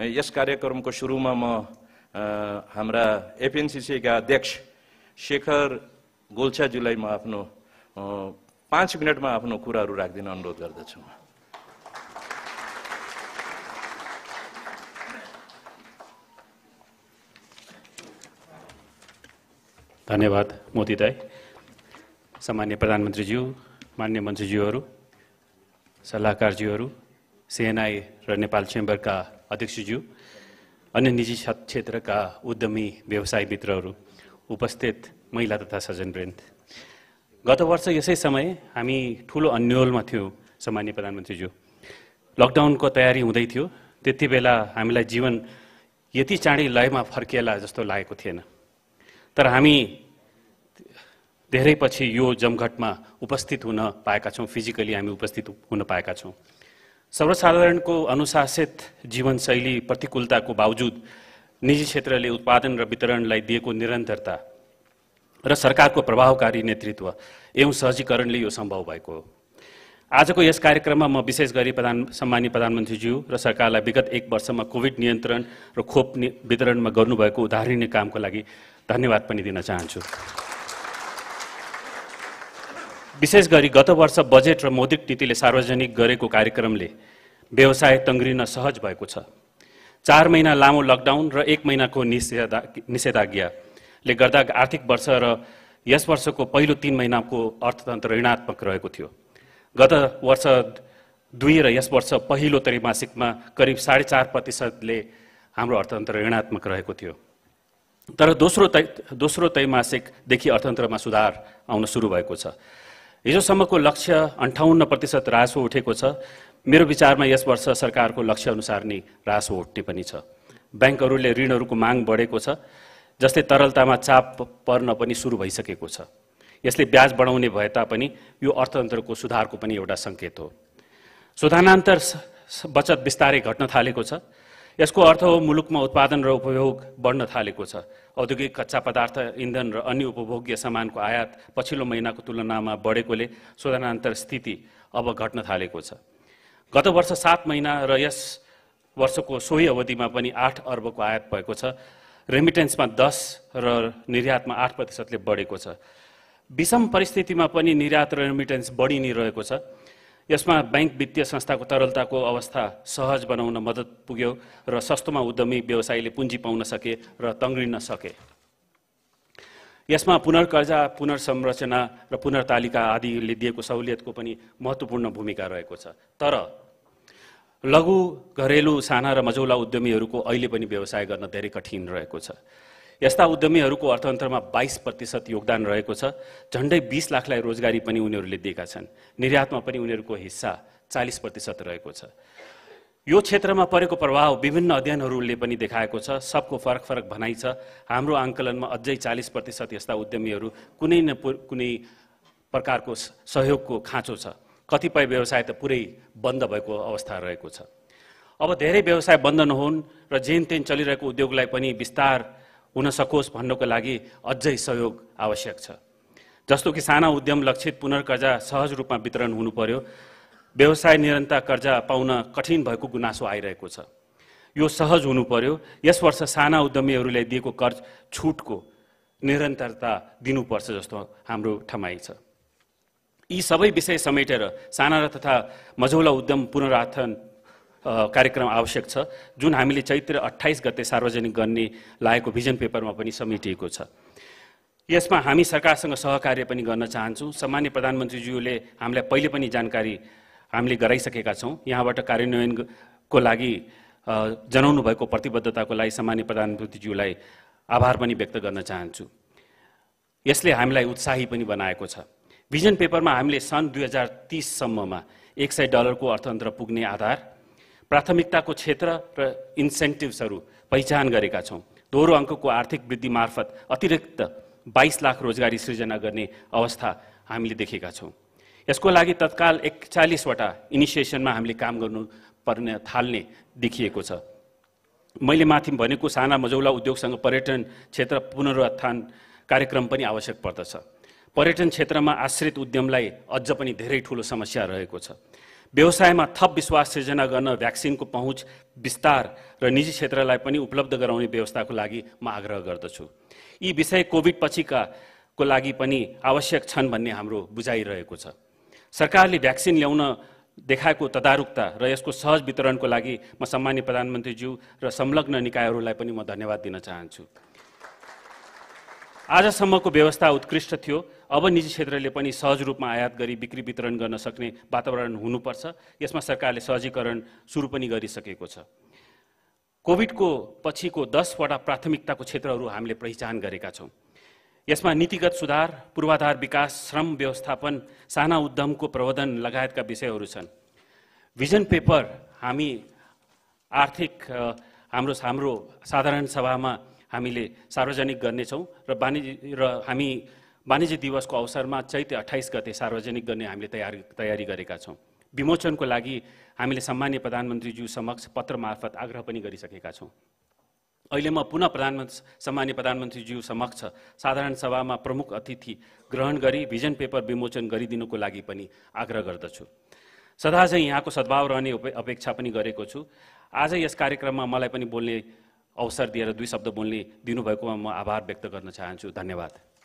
यस कार्यक्रमको सुरुमा म हाम्रा एपिएनसिसीका अध्यक्ष शेखर गोल्छाज्यूलाई म आफ्नो पाँच मिनटमा आफ्नो कुराहरू राखिदिन अनुरोध गर्दछु धन्यवाद मोदी दाई सामान्य प्रधानमन्त्रीज्यू मान्य मन्त्रीज्यूहरू सल्लाहकारज्यूहरू सिएनआई र नेपाल चेम्बरका अध्यक्षज्यू अन्य निजी क्षेत्रका उद्यमी व्यवसाय मित्रहरू उपस्थित महिला तथा सज्जनवृन्द गत वर्ष यसै समय हामी ठुलो अन्यलमा थियौँ सामान्य प्रधानमन्त्रीज्यू लकडाउनको तयारी हुँदै थियो त्यति बेला हामीलाई जीवन यति चाँडै लयमा फर्किएला जस्तो लागेको थिएन तर हामी धेरै पछि यो जमघटमा उपस्थित हुन पाएका छौँ फिजिकली हामी उपस्थित हुन पाएका छौँ सर्वसाधारणको अनुशासित जीवनशैली प्रतिकूलताको बावजुद निजी क्षेत्रले उत्पादन र वितरणलाई दिएको निरन्तरता र सरकारको प्रभावकारी नेतृत्व एवं सहजीकरणले यो सम्भव भएको हो आजको यस कार्यक्रममा म विशेष गरी प्रधान सम्मान्य प्रधानमन्त्रीज्यू र सरकारलाई विगत एक वर्षमा कोभिड नियन्त्रण र खोप वितरणमा गर्नुभएको उदाहरणीय कामको लागि धन्यवाद पनि दिन चाहन्छु विशेष गरी गत वर्ष बजेट र मौद्रिक नीतिले सार्वजनिक गरेको कार्यक्रमले व्यवसाय तङ्ग्रिन सहज भएको छ चार महिना लामो लकडाउन र एक महिनाको निषेधा निषेधाज्ञाले गर्दा आर्थिक वर्ष र यस वर्षको पहिलो तिन महिनाको अर्थतन्त्र ऋणात्मक रहेको थियो गत वर्ष दुई र यस वर्ष पहिलो त्रैमासिकमा करिब साढे चार प्रतिशतले हाम्रो अर्थतन्त्र ऋणात्मक रहेको थियो तर दोस्रो तै दोस्रो त्रैमासिकदेखि अर्थतन्त्रमा सुधार आउन सुरु भएको छ हिजोसम्मको लक्ष्य अन्ठाउन्न प्रतिशत रासो उठेको छ मेरो विचारमा यस वर्ष सरकारको लक्ष्य अनुसार नै रासो उठ्ने पनि छ ब्याङ्कहरूले ऋणहरूको माग बढेको छ जसले तरलतामा चाप पर्न पनि सुरु भइसकेको छ यसले ब्याज बढाउने भए तापनि यो अर्थतन्त्रको सुधारको पनि एउटा सङ्केत हो शोधानान्तर बचत बिस्तारै घट्न थालेको छ यसको अर्थ हो मुलुकमा उत्पादन र उपभोग बढ्न थालेको छ औद्योगिक कच्चा पदार्थ इन्धन र अन्य उपभोग्य सामानको आयात पछिल्लो महिनाको तुलनामा बढेकोले शोधनान्तर स्थिति अब घट्न थालेको छ गत वर्ष सात महिना र यस वर्षको सोही अवधिमा पनि आठ अर्बको आयात भएको छ रेमिटेन्समा दस र निर्यातमा आठ प्रतिशतले बढेको छ विषम परिस्थितिमा पनि निर्यात र रेमिटेन्स बढी नै रहेको छ यसमा ब्याङ्क वित्तीय संस्थाको तरलताको अवस्था सहज बनाउन मद्दत पुग्यो र सस्तोमा उद्यमी व्यवसायीले पुँजी पाउन सके र तङ्ग्रिन सके यसमा पुनर्कर्जा पुनर्संरचना र पुनर्तालिका आदिले दिएको सहुलियतको पनि महत्त्वपूर्ण भूमिका रहेको छ तर लघु घरेलु साना र मझौला उद्यमीहरूको अहिले पनि व्यवसाय गर्न धेरै कठिन रहेको छ यस्ता उद्यमीहरूको अर्थतन्त्रमा बाइस प्रतिशत योगदान रहेको छ झन्डै बिस लाखलाई रोजगारी पनि उनीहरूले दिएका छन् निर्यातमा पनि उनीहरूको हिस्सा चालिस प्रतिशत रहेको छ यो क्षेत्रमा परेको प्रभाव विभिन्न अध्ययनहरूले पनि देखाएको छ सबको फरक फरक भनाइ छ हाम्रो आङ्कलनमा अझै चालिस प्रतिशत यस्ता उद्यमीहरू कुनै न कुनै प्रकारको सहयोगको खाँचो छ कतिपय व्यवसाय त पुरै बन्द भएको अवस्था रहेको छ अब धेरै व्यवसाय बन्द नहुन् र जेन तेन चलिरहेको उद्योगलाई पनि विस्तार हुन सकोस् भन्नको लागि अझै सहयोग आवश्यक छ जस्तो कि साना उद्यम लक्षित पुनर्कर्जा सहज रूपमा वितरण हुनु पर्यो व्यवसाय निरन्तर कर्जा पाउन कठिन भएको गुनासो आइरहेको छ यो सहज हुनु पर्यो यस वर्ष साना उद्यमीहरूलाई दिएको कर्ज छुटको निरन्तरता दिनुपर्छ जस्तो हाम्रो ठमाइ छ यी सबै विषय समेटेर साना र तथा मझौला उद्यम पुनरार्थन कार्यक्रम आवश्यक छ जुन हामीले चैत्र अठाइस गते सार्वजनिक गर्ने लागेको भिजन पेपरमा पनि समेटिएको छ यसमा हामी सरकारसँग सहकार्य पनि गर्न चाहन्छौँ सामान्य प्रधानमन्त्रीज्यूले हामीलाई पहिले पनि जानकारी हामीले गराइसकेका छौँ यहाँबाट कार्यान्वयनको लागि जनाउनु भएको प्रतिबद्धताको लागि सामान्य प्रधानमन्त्रीज्यूलाई आभार पनि व्यक्त गर्न चाहन्छु यसले हामीलाई उत्साही पनि बनाएको छ भिजन पेपरमा हामीले सन् दुई हजार तिससम्ममा एक सय डलरको अर्थतन्त्र पुग्ने आधार प्राथमिकताको क्षेत्र र इन्सेन्टिभ्सहरू पहिचान गरेका छौँ दोहोरो अङ्कको आर्थिक वृद्धि मार्फत अतिरिक्त बाइस लाख रोजगारी सृजना गर्ने अवस्था हामीले देखेका छौँ यसको लागि तत्काल एकचालिसवटा इनिसिएसनमा हामीले काम गर्नु पर्ने थाल्ने देखिएको छ मैले माथि भनेको साना मजौला उद्योगसँग पर्यटन क्षेत्र पुनरुत्थान कार्यक्रम पनि आवश्यक पर्दछ पर्यटन क्षेत्रमा आश्रित उद्यमलाई अझ पनि धेरै ठुलो समस्या रहेको छ व्यवसायमा थप विश्वास सृजना गर्न भ्याक्सिनको पहुँच विस्तार र निजी क्षेत्रलाई पनि उपलब्ध गराउने व्यवस्थाको लागि म आग्रह गर्दछु यी विषय कोभिड पछिका को लागि पनि आवश्यक छन् भन्ने हाम्रो बुझाइरहेको छ सरकारले भ्याक्सिन ल्याउन देखाएको तदारुकता र यसको सहज वितरणको लागि म सम्मान्य प्रधानमन्त्रीज्यू र संलग्न निकायहरूलाई पनि म धन्यवाद दिन चाहन्छु आजसम्मको व्यवस्था उत्कृष्ट थियो अब निजी क्षेत्रले पनि सहज रूपमा आयात गरी बिक्री वितरण गर्न सक्ने वातावरण हुनुपर्छ यसमा सरकारले सहजीकरण सुरु पनि गरिसकेको छ कोभिडको पछिको दसवटा प्राथमिकताको क्षेत्रहरू हामीले पहिचान गरेका छौँ यसमा नीतिगत सुधार पूर्वाधार विकास श्रम व्यवस्थापन साना उद्यमको प्रवर्धन लगायतका विषयहरू छन् भिजन पेपर हामी आर्थिक हाम्रो हाम्रो साधारण सभामा हामीले सार्वजनिक गर्नेछौँ र वाणिज्य र हामी वाणिज्य दिवसको अवसरमा चैत अठाइस गते सार्वजनिक गर्ने हामीले तयारी तयारी गरेका छौँ विमोचनको लागि हामीले सम्मान्य प्रधानमन्त्रीज्यू समक्ष पत्र मार्फत आग्रह पनि गरिसकेका छौँ अहिले म पुनः प्रधानमन्त्री सम्मान्य प्रधानमन्त्रीज्यू समक्ष साधारण सभामा प्रमुख अतिथि ग्रहण गरी भिजन पेपर विमोचन गरिदिनुको लागि पनि आग्रह गर्दछु सदा चाहिँ यहाँको सद्भाव रहने अपेक्षा पनि गरेको छु आज यस कार्यक्रममा मलाई पनि बोल्ने अवसर दिएर दुई शब्द बोल्ने दिनुभएकोमा म आभार व्यक्त गर्न चाहन्छु धन्यवाद